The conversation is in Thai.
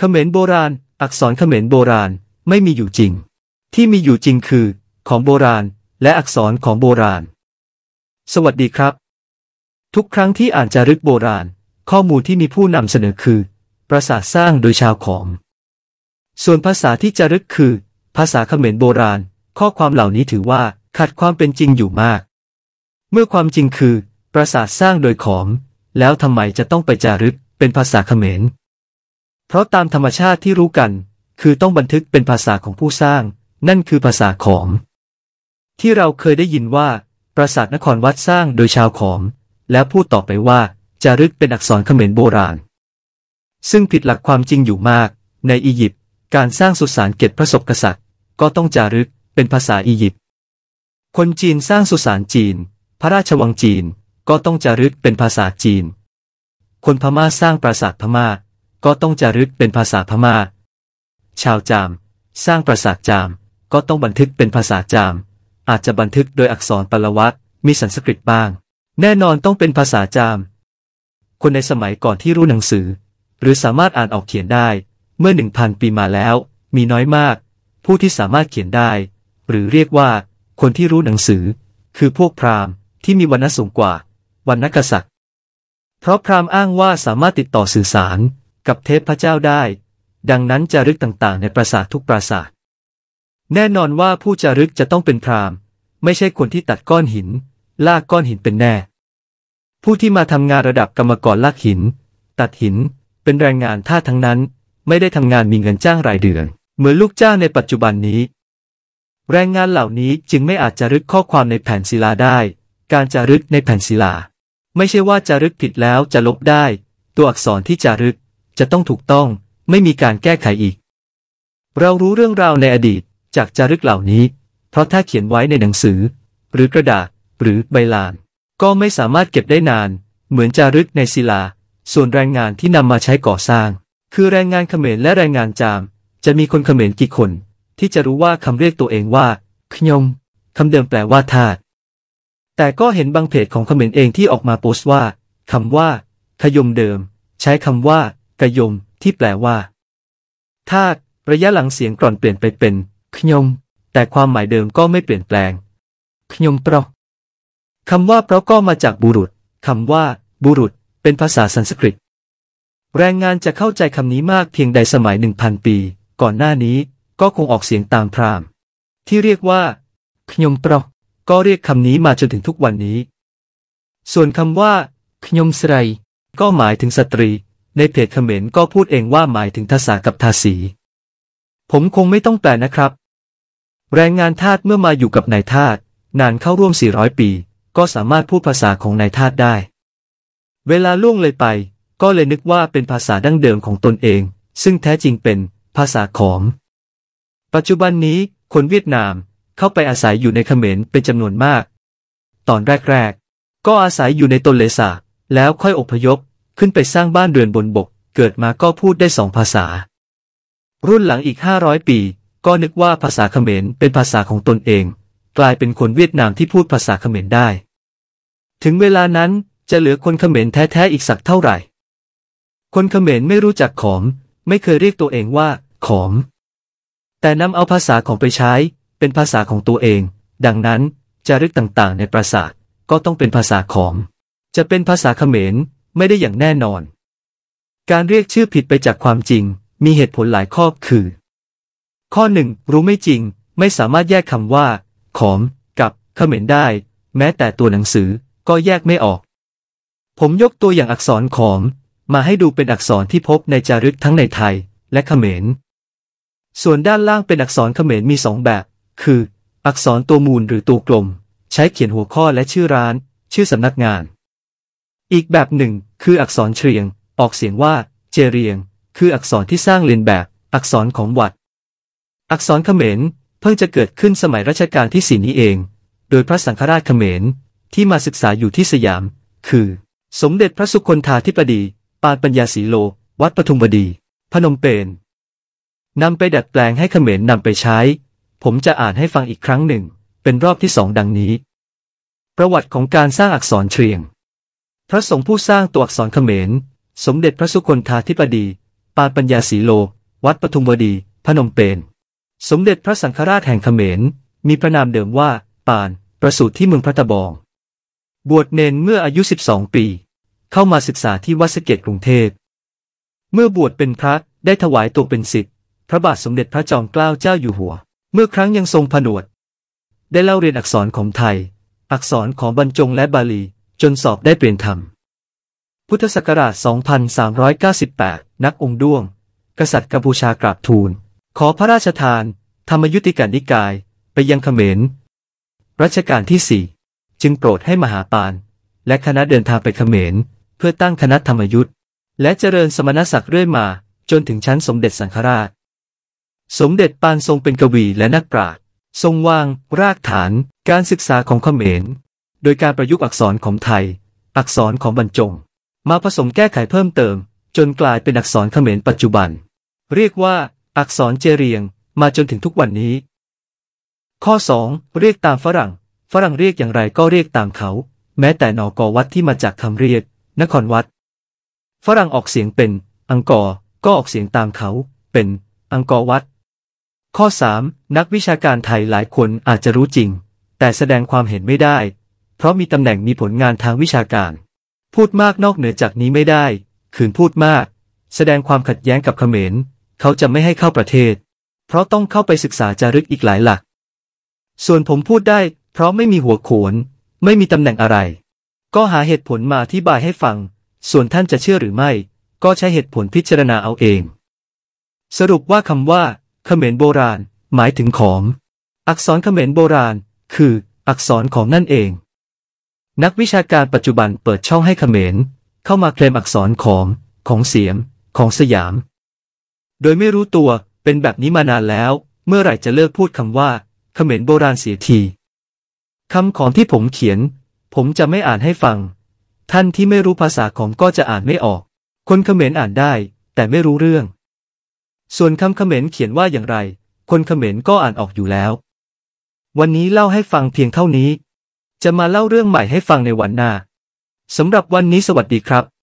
เขมรโบราณ อักษรเขมรโบราณไม่มีอยู่จริง ที่มีอยู่จริงคือของโบราณและอักษรของโบราณ สวัสดีครับ ทุกครั้งที่อ่านจารึกโบราณ ข้อมูลที่มีผู้นำเสนอคือ ประสาทสร้างโดยชาวของส่วนภาษาที่จารึกคือภาษาเขมรโบราณ ข้อความเหล่านี้ถือว่าขัดความเป็นจริงอยู่มาก เมื่อความจริงคือประสาทสร้างโดยของแล้วทำไมจะต้องไปจารึกเป็นภาษาเขมรเพราะตามธรรมชาติที่รู้กันคือต้องบันทึกเป็นภาษาของผู้สร้าง นั่นคือภาษาขอม ที่เราเคยได้ยินว่าปราสาทนครวัดสร้างโดยชาวขอม แล้วพูดต่อไปว่าจารึกเป็นอักษรเขมรโบราณ ซึ่งผิดหลักความจริงอยู่มาก ในอียิปต์การสร้างสุสานเกตพระศพกษัตริย์ ก็ต้องจารึกเป็นภาษาอียิปต์คนจีนสร้างสุสานจีน พระราชวังจีนก็ต้องจารึกเป็นภาษาจีน คนพม่าสร้างปราสาทพม่าก็ต้องจารึกเป็นภาษาพมา่า ชาวจาม สร้างปราสาทจามก็ต้องบันทึกเป็นภาษาจาม อาจจะบันทึกโดยอักษรปลวัตมีสันสกฤตบ้าง แน่นอนต้องเป็นภาษาจาม คนในสมัยก่อนที่รู้หนังสือ หรือสามารถอ่านออกเขียนได้ เมื่อหนึ่งพันปีมาแล้ว มีน้อยมาก ผู้ที่สามารถเขียนได้ หรือเรียกว่าคนที่รู้หนังสือ คือพวกพราหมณ์ ที่มีวรรณะสูงกว่าวรรณกษัตริย์ เพราะพราหมณ์อ้างว่าสามารถติดต่อสื่อสารกับเทพพระเจ้าได้ ดังนั้นจารึกต่างๆ ในปราสาททุกปราสาท แน่นอนว่าผู้จารึกจะต้องเป็นพราหมณ์ ไม่ใช่คนที่ตัดก้อนหิน ลากก้อนหินเป็นแน่ ผู้ที่มาทำงานระดับกรรมกรลากหิน ตัดหินเป็นแรงงานท่าทั้งนั้นไม่ได้ทำงานมีเงินจ้างรายเดือน เหมือนลูกจ้างในปัจจุบันนี้ แรงงานเหล่านี้จึงไม่อาจจารึกข้อความในแผ่นศิลาได้ การจารึกในแผ่นศิลา ไม่ใช่ว่าจารึกผิดแล้วจะลบได้ ตัวอักษรที่จารึกจะต้องถูกต้องไม่มีการแก้ไขอีก เรารู้เรื่องราวในอดีต จากจารึกเหล่านี้ เพราะถ้าเขียนไว้ในหนังสือ หรือกระดาษ หรือใบลานก็ไม่สามารถเก็บได้นาน เหมือนจารึกในศิลา ส่วนแรงงานที่นำมาใช้ก่อสร้าง คือแรงงานเขมรและแรงงานจาม จะมีคนเขมรกี่คน ที่จะรู้ว่าคำเรียกตัวเองว่าขยมคำเดิมแปลว่าธาตุแต่ก็เห็นบางเพจของเขมรเองที่ออกมาโพสต์ว่าคำว่าขยมเดิม ใช้คำว่ากยมที่แปลว่า้าระยะหลังเสียงกร่อนเปลี่ยนไปเป็นขยมแต่ความหมายเดิมก็ไม่เปลี่ยนแปลงขยมเปราะคำว่าเพราะก็มาจากบุรุษคำว่า บุรุษ เป็นภาษาสันสกฤตแรงงานจะเข้าใจคำนี้มากเพียงใดสมัยหนึ่งพันปี ก่อนหน้านี้ก็คงออกเสียงตามพราหมณ์ที่เรียกว่าขยมเปราะก็เรียกคำนี้มาจนถึงทุกวันนี้ ส่วนคำว่าขยมสไรก็หมายถึงสตรีในเพจเขมรก็พูดเองว่าหมายถึงทาสากับทาสี ผมคงไม่ต้องแปลนะครับ แรงงานทาสเมื่อมาอยู่กับนายทาสนานเข้าร่วม 400 ปี ก็สามารถพูดภาษาของนายทาสได้ เวลาล่วงเลยไปก็เลยนึกว่าเป็นภาษาดั้งเดิมของตนเอง ซึ่งแท้จริงเป็นภาษาขอม ปัจจุบันนี้ คนเวียดนามเข้าไปอาศัยอยู่ในเขมรเป็นจำนวนมาก ตอนแรกๆ ก็อาศัยอยู่ในตนเลสาแล้วค่อยอพยพขึ้นไปสร้างบ้านเรือนบนบก เกิดมาก็พูดได้สองภาษา รุ่นหลังอีกห้าร้อยปี ก็นึกว่าภาษาเขมรเป็นภาษาของตนเอง กลายเป็นคนเวียดนามที่พูดภาษาเขมรได้ ถึงเวลานั้นจะเหลือคนเขมรแท้ๆ อีกสักเท่าไหร่ คน เขมรไม่รู้จักขอม ไม่เคยเรียกตัวเองว่าขอม แต่นำเอาภาษาของไปใช้เป็นภาษาของตัวเอง ดังนั้นจารึกต่างๆ ในปราสาทก็ต้องเป็นภาษาขอม จะเป็นภาษาเขมรไม่ได้อย่างแน่นอน การเรียกชื่อผิดไปจากความจริง มีเหตุผลหลายข้อ คือ ข้อหนึ่งรู้ไม่จริง ไม่สามารถแยกคำว่า ขอม กับเขมรได้ แม้แต่ตัวหนังสือก็แยกไม่ออก ผมยกตัวอย่างอักษรขอม มาให้ดูเป็นอักษรที่พบในจารึกทั้งในไทย และเขมรส่วนด้านล่างเป็นอักษรเขมรมีสองแบบ คือ อักษรตัวมูลหรือตัวกลม ใช้เขียนหัวข้อและชื่อร้าน ชื่อสำนักงาน อีกแบบหนึ่งคืออักษรเฉียง ออกเสียงว่า เจเรียง คืออักษรที่สร้างเลียนแบบ อักษรของวัด อักษรเขมรเพิ่งจะเกิดขึ้นสมัยรัชกาลที่สี่นี้เอง โดยพระสังฆราชเขมร ที่มาศึกษาอยู่ที่สยาม คือสมเด็จพระสุคนธาธิปดี ปานปัญญาสีโล วัดปทุมบดี พนมเปญนำไปดัดแปลงให้เขมรนำไปใช้ ผมจะอ่านให้ฟังอีกครั้งหนึ่ง เป็นรอบที่สองดังนี้ ประวัติของการสร้างอักษรเฉียงพระสงฆ์ผู้สร้างตัวอักษรเขมร สมเด็จพระสุคนธาธิปดี ปาปัญญาสีโล วัดปทุมวดี พนมเปญสมเด็จพระสังฆราชแห่งเขมร มีพระนามเดิมว่าปาน ประสูติที่เมืองพระตะบอง บวชเนนเมื่ออายุ 12 ปี เข้ามาศึกษาที่วัดสเกตกรุงเทพ เมื่อบวชเป็นพระได้ถวายตัวเป็นศิษย์พระบาทสมเด็จพระจอมเกล้าเจ้าอยู่หัว เมื่อครั้งยังทรงผนวด ได้เล่าเรียนอักษรของไทย อักษรของบรรจงและบาลีจนสอบได้เปลี่ยนธรรม พุทธศักราช 2398 นักองค์ด้วงกษัตริย์กัมพูชากราบทูล ขอพระราชทาน ธรรมยุติการนิกาย ไปยังขเขมรรัชกาลที่สี่จึงโปรดให้มหาปาน และคณะเดินทางไปขเขมร เพื่อตั้งคณะธรรมยุทธและเจริญสมณศักดิ์เรื่อยมาจนถึงชั้นสมเด็จสังฆราช สมเด็จปานทรงเป็นกวีและนักปราชญ์ทรงวาง รากฐาน การศึกษาของขเขมรโดยการประยุกต์อักษรของไทย อักษรของบรรจง มาผสมแก้ไขเพิ่มเติม จนกลายเป็นอักษรเขมรปัจจุบัน เรียกว่า อักษรเจรียง มาจนถึงทุกวันนี้ ข้อ 2 เรียกตามฝรั่ง ฝรั่งเรียกอย่างไรก็เรียกตามเขา แม้แต่นอกอวัดที่มาจากคำเรียกนครวัด ฝรั่งออกเสียงเป็น อังกอร์ก็ออกเสียงตามเขา เป็น อังกอวัด ข้อ3นักวิชาการไทยหลายคนอาจจะรู้จริง แต่แสดงความเห็นไม่ได้เพราะมีตำแหน่งมีผลงานทางวิชาการ พูดมากนอกเหนือจากนี้ไม่ได้ ขืนพูดมาก แสดงความขัดแย้งกับเขมรเขาจะไม่ให้เข้าประเทศ เพราะต้องเข้าไปศึกษาจารึกอีกหลายหลัก ส่วนผมพูดได้ เพราะไม่มีหัวโขน ไม่มีตำแหน่งอะไร ก็หาเหตุผลมาอธิบายให้ฟัง ส่วนท่านจะเชื่อหรือไม่ ก็ใช้เหตุผลพิจารณาเอาเอง สรุปว่าคำว่าเขมรโบราณ หมายถึงของ อักษรเขมรโบราณ คือ อักษรของนั่นเองนักวิชาการปัจจุบันเปิดช่องให้เขมรเข้ามาเคลมอักษรของ ของเสียมของสยาม โดยไม่รู้ตัวเป็นแบบนี้มานานแล้ว เมื่อไหร่จะเลิกพูดคำว่าเขมรโบราณเสียทีคำของที่ผมเขียน ผมจะไม่อ่านให้ฟัง ท่านที่ไม่รู้ภาษาของก็จะอ่านไม่ออก คนเขมรอ่านได้ แต่ไม่รู้เรื่อง ส่วนคำเขมรเขียนว่าอย่างไร คนเขมรก็อ่านออกอยู่แล้ว วันนี้เล่าให้ฟังเพียงเท่านี้จะมาเล่าเรื่องใหม่ให้ฟังในวันหน้าสำหรับวันนี้สวัสดีครับ